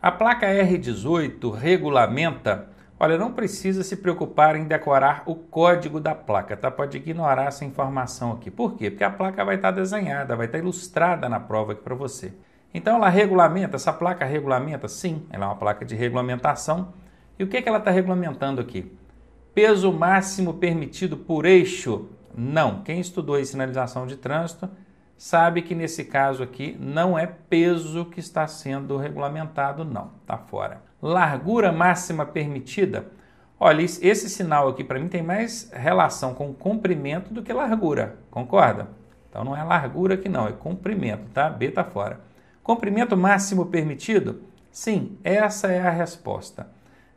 A placa R18 regulamenta. Olha, não precisa se preocupar em decorar o código da placa, tá? Pode ignorar essa informação aqui. Por quê? Porque a placa vai estar tá desenhada, vai estar tá ilustrada na prova aqui para você. Então ela regulamenta, essa placa regulamenta? Sim, ela é uma placa de regulamentação. E o que, é que ela está regulamentando aqui? Peso máximo permitido por eixo? Não. Quem estudou em sinalização de trânsito sabe que nesse caso aqui não é peso que está sendo regulamentado, não, tá fora. Largura máxima permitida. Olha, esse sinal aqui para mim tem mais relação com comprimento do que largura, concorda? Então não é largura aqui não, é comprimento, tá? B está fora. Comprimento máximo permitido? Sim, essa é a resposta.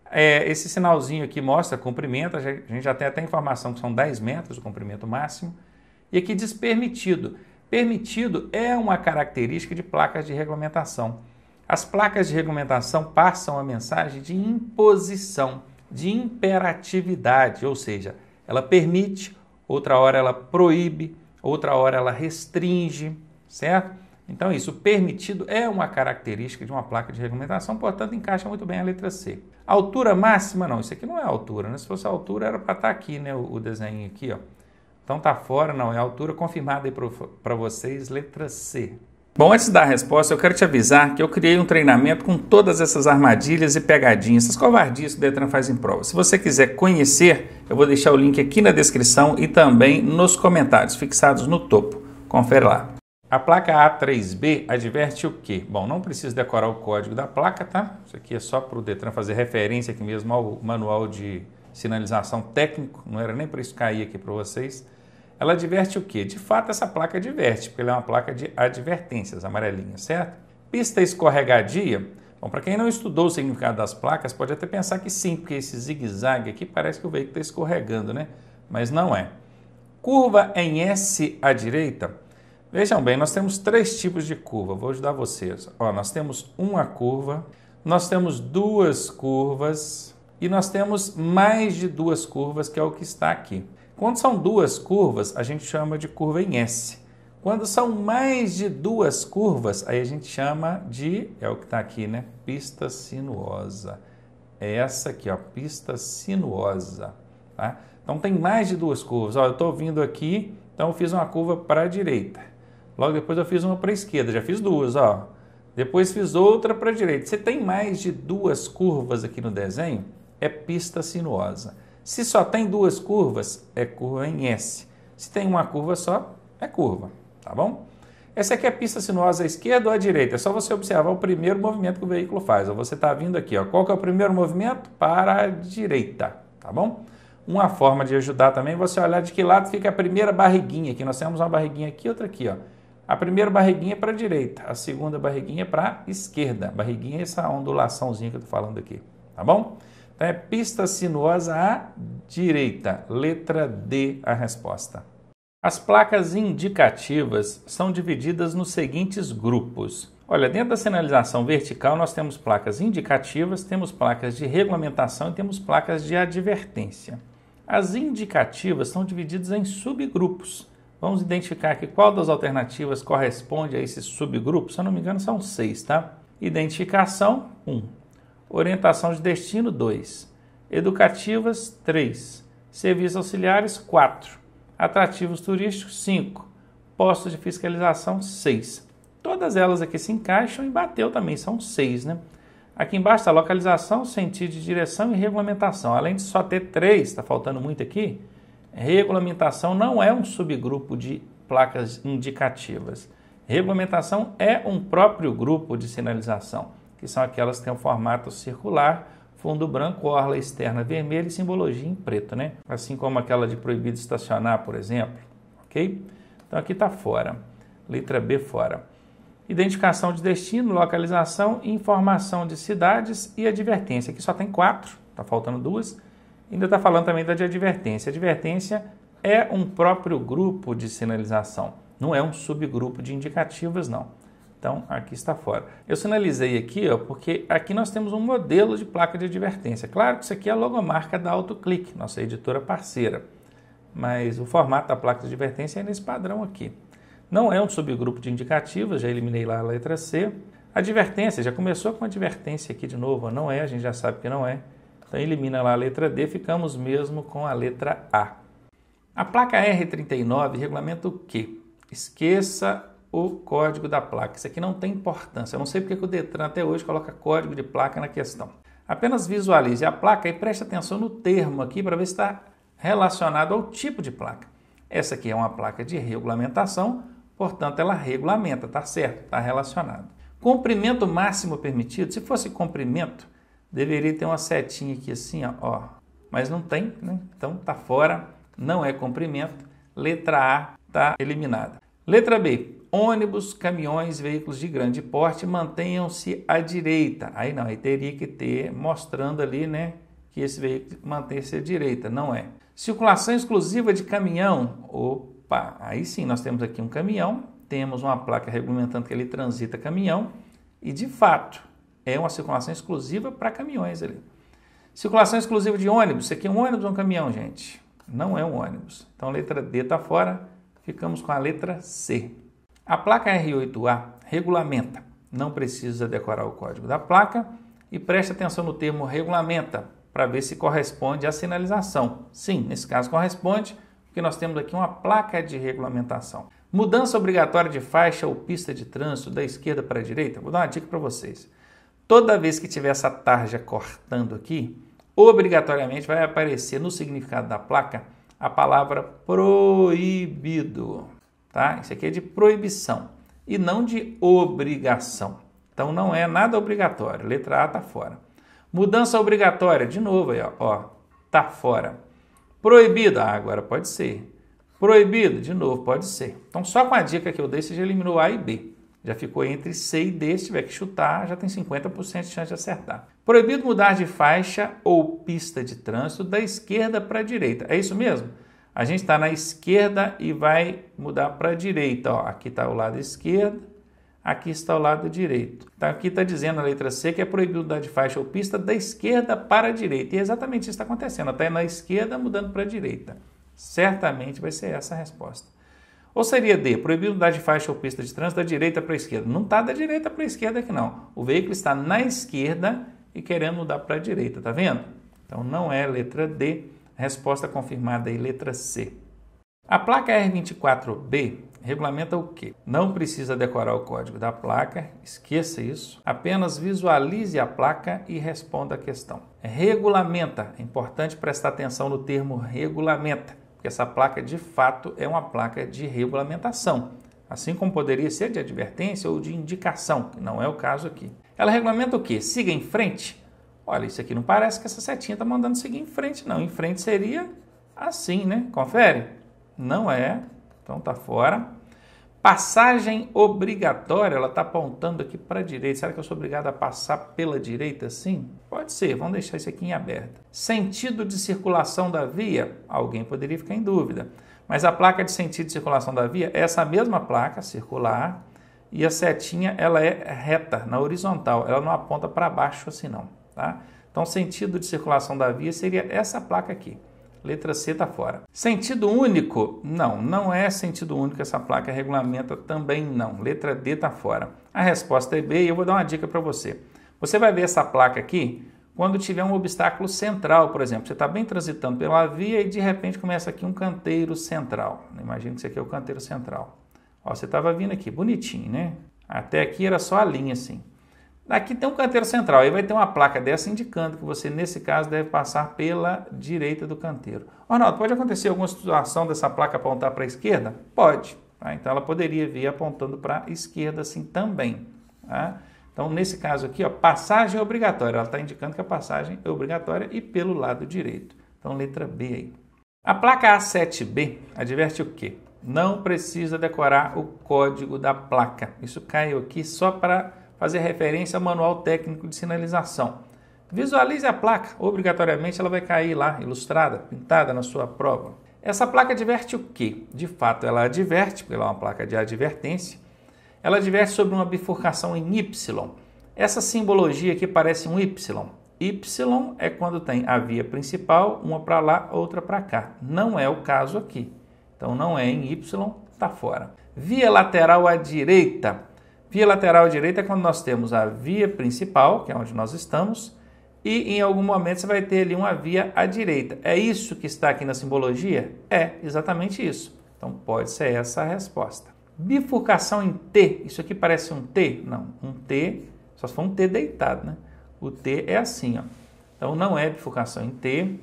É, esse sinalzinho aqui mostra comprimento, a gente já tem até informação que são 10 metros o comprimento máximo, e aqui diz permitido. Permitido é uma característica de placas de regulamentação. As placas de regulamentação passam a mensagem de imposição, de imperatividade, ou seja, ela permite, outra hora ela proíbe, outra hora ela restringe, certo? Então, isso, permitido é uma característica de uma placa de regulamentação, portanto, encaixa muito bem a letra C. Altura máxima, não, isso aqui não é altura, né? Se fosse altura, era para estar tá aqui, né? O desenho aqui, ó. Então tá fora, não é altura confirmada aí para vocês, letra C. Bom, antes da resposta, eu quero te avisar que eu criei um treinamento com todas essas armadilhas e pegadinhas, essas covardias que o Detran faz em prova. Se você quiser conhecer, eu vou deixar o link aqui na descrição e também nos comentários, fixados no topo. Confere lá. A placa A3B adverte o quê? Bom, não precisa decorar o código da placa, tá? Isso aqui é só para o Detran fazer referência aqui mesmo ao manual de sinalização técnico, não era nem para isso cair aqui para vocês. Ela adverte o quê? De fato, essa placa adverte, porque ela é uma placa de advertências, amarelinha, certo? Pista escorregadia. Bom, para quem não estudou o significado das placas, pode até pensar que sim, porque esse zigue-zague aqui parece que o veículo está escorregando, né? Mas não é. Curva em S à direita. Vejam bem, nós temos três tipos de curva. Vou ajudar vocês. Ó, nós temos uma curva, nós temos duas curvas e nós temos mais de duas curvas, que é o que está aqui. Quando são duas curvas, a gente chama de curva em S. Quando são mais de duas curvas, aí a gente chama de, é o que está aqui, né? Pista sinuosa. É essa aqui, ó, pista sinuosa. Tá? Então tem mais de duas curvas. Ó, eu estou vindo aqui, então eu fiz uma curva para a direita. Logo depois eu fiz uma para a esquerda, já fiz duas, ó. Depois fiz outra para a direita. Você tem mais de duas curvas aqui no desenho? É pista sinuosa. Se só tem duas curvas, é curva em S. Se tem uma curva só, é curva, tá bom? Essa aqui é a pista sinuosa à esquerda ou à direita? É só você observar o primeiro movimento que o veículo faz. Ou Você está vindo aqui, ó. qual que é o primeiro movimento? Para a direita, tá bom? Uma forma de ajudar também é você olhar de que lado fica a primeira barriguinha. Aqui nós temos uma barriguinha aqui e outra aqui. Ó. A primeira barriguinha é para a direita, a segunda barriguinha é para a esquerda. Barriguinha é essa ondulaçãozinha que eu estou falando aqui, tá bom? Então é pista sinuosa à direita. Letra D a resposta. As placas indicativas são divididas nos seguintes grupos. Olha, dentro da sinalização vertical nós temos placas indicativas, temos placas de regulamentação e temos placas de advertência. As indicativas são divididas em subgrupos. Vamos identificar aqui qual das alternativas corresponde a esses subgrupos. Se eu não me engano, são seis, tá? Identificação 1, um orientação de destino 2, educativas 3, serviços auxiliares 4, atrativos turísticos 5, postos de fiscalização 6. Todas elas aqui se encaixam e bateu também, são 6, né? Aqui embaixo está localização, sentido de direção e regulamentação. Além de só ter três, está faltando muito aqui, regulamentação não é um subgrupo de placas indicativas. Regulamentação é um próprio grupo de sinalização que são aquelas que têm o formato circular, fundo branco, orla externa vermelha e simbologia em preto, né? Assim como aquela de proibido estacionar, por exemplo, ok? Então aqui está fora, letra B fora. Identificação de destino, localização, informação de cidades e advertência. Aqui só tem quatro, está faltando duas. Ainda está falando também da de advertência. Advertência é um próprio grupo de sinalização, não é um subgrupo de indicativas, não. Então, aqui está fora. Eu sinalizei aqui, ó, porque aqui nós temos um modelo de placa de advertência. Claro que isso aqui é a logomarca da AutoClick, nossa editora parceira. Mas o formato da placa de advertência é nesse padrão aqui. Não é um subgrupo de indicativos. já eliminei lá a letra C. Advertência, já começou com advertência aqui de novo, não é, a gente já sabe que não é. Então elimina lá a letra D, ficamos mesmo com a letra A. A placa R39 regulamenta o quê? Esqueça o código da placa. Isso aqui não tem importância. Eu não sei porque que o Detran até hoje coloca código de placa na questão. Apenas visualize a placa e preste atenção no termo aqui para ver se está relacionado ao tipo de placa. Essa aqui é uma placa de regulamentação, portanto ela regulamenta, tá certo, está relacionado. Comprimento máximo permitido, se fosse comprimento, deveria ter uma setinha aqui assim, ó, mas não tem, né? então tá fora, não é comprimento. Letra A está eliminada. Letra B, ônibus, caminhões, veículos de grande porte mantenham-se à direita. Aí não, aí teria que ter mostrando ali, né, que esse veículo mantém-se à direita, não é. Circulação exclusiva de caminhão. Opa, aí sim, nós temos aqui um caminhão, temos uma placa regulamentando que ele transita caminhão e de fato é uma circulação exclusiva para caminhões ali. Circulação exclusiva de ônibus. Isso aqui é um ônibus ou um caminhão, gente? Não é um ônibus. Então a letra D está fora. Ficamos com a letra C. A placa R8A regulamenta, não precisa decorar o código da placa e preste atenção no termo regulamenta para ver se corresponde à sinalização. Sim, nesse caso corresponde, porque nós temos aqui uma placa de regulamentação. Mudança obrigatória de faixa ou pista de trânsito da esquerda para a direita. Vou dar uma dica para vocês. Toda vez que tiver essa tarja cortando aqui, obrigatoriamente vai aparecer no significado da placa a palavra proibido tá? Isso aqui é de proibição e não de obrigação. Então não é nada obrigatório. Letra A tá fora. Mudança obrigatória, de novo aí, ó, ó tá fora. Proibido, ah, agora pode ser. Proibido, de novo, pode ser. Então só com a dica que eu dei você já eliminou A e B. Já ficou entre C e D, se tiver que chutar, já tem 50% de chance de acertar. Proibido mudar de faixa ou pista de trânsito da esquerda para a direita. É isso mesmo? A gente está na esquerda e vai mudar para a direita. Ó. Aqui está o lado esquerdo, aqui está o lado direito. Então, aqui está dizendo a letra C que é proibido dar de faixa ou pista da esquerda para a direita. E é exatamente isso está acontecendo. Está na esquerda mudando para a direita. Certamente vai ser essa a resposta. Ou seria D, proibido dar de faixa ou pista de trânsito da direita para a esquerda. Não está da direita para a esquerda aqui não. O veículo está na esquerda e querendo mudar para a direita, tá vendo? Então não é letra D Resposta confirmada aí, letra C. A placa R24B regulamenta o quê? Não precisa decorar o código da placa, esqueça isso. Apenas visualize a placa e responda a questão. Regulamenta. É importante prestar atenção no termo regulamenta, porque essa placa de fato é uma placa de regulamentação, assim como poderia ser de advertência ou de indicação, que não é o caso aqui. Ela regulamenta o quê? Siga em frente, Olha, isso aqui não parece que essa setinha está mandando seguir em frente, não. Em frente seria assim, né? Confere? Não é. Então tá fora. Passagem obrigatória, ela está apontando aqui para a direita. Será que eu sou obrigado a passar pela direita assim? Pode ser, vamos deixar isso aqui em aberto. Sentido de circulação da via, alguém poderia ficar em dúvida. Mas a placa de sentido de circulação da via é essa mesma placa circular e a setinha ela é reta, na horizontal, ela não aponta para baixo assim não. Tá? Então, sentido de circulação da via seria essa placa aqui. Letra C está fora. Sentido único? Não, não é sentido único. Essa placa regulamenta também não. Letra D está fora. A resposta é B e eu vou dar uma dica para você. Você vai ver essa placa aqui quando tiver um obstáculo central, por exemplo. Você está bem transitando pela via e de repente começa aqui um canteiro central. Imagina que isso aqui é o canteiro central. Ó, você estava vindo aqui, bonitinho, né? Até aqui era só a linha assim. Aqui tem um canteiro central, aí vai ter uma placa dessa indicando que você, nesse caso, deve passar pela direita do canteiro. Ronaldo pode acontecer alguma situação dessa placa apontar para a esquerda? Pode. Tá? Então, ela poderia vir apontando para a esquerda assim também. Tá? Então, nesse caso aqui, ó, passagem é obrigatória. Ela está indicando que a passagem é obrigatória e pelo lado direito. Então, letra B aí. A placa A7B adverte o quê? Não precisa decorar o código da placa. Isso caiu aqui só para fazer referência ao manual técnico de sinalização. Visualize a placa, obrigatoriamente ela vai cair lá, ilustrada, pintada na sua prova. Essa placa adverte o quê? De fato, ela adverte, porque ela é uma placa de advertência, ela adverte sobre uma bifurcação em Y. Essa simbologia aqui parece um Y. Y é quando tem a via principal, uma para lá, outra para cá. Não é o caso aqui. Então não é em Y, está fora. Via lateral à direita. Via lateral direita é quando nós temos a via principal, que é onde nós estamos, e em algum momento você vai ter ali uma via à direita. É isso que está aqui na simbologia? É, exatamente isso. Então pode ser essa a resposta. Bifurcação em T, isso aqui parece um T? Não, um T, só se for um T deitado, né? O T é assim, ó. Então não é bifurcação em T,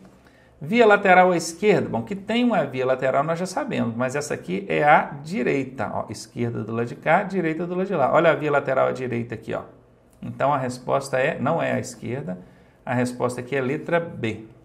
Via lateral à esquerda, bom, que tem uma via lateral nós já sabemos, mas essa aqui é a direita, ó, esquerda do lado de cá, direita do lado de lá. Olha a via lateral à direita aqui, ó. Então a resposta é, não é a esquerda, a resposta aqui é letra B.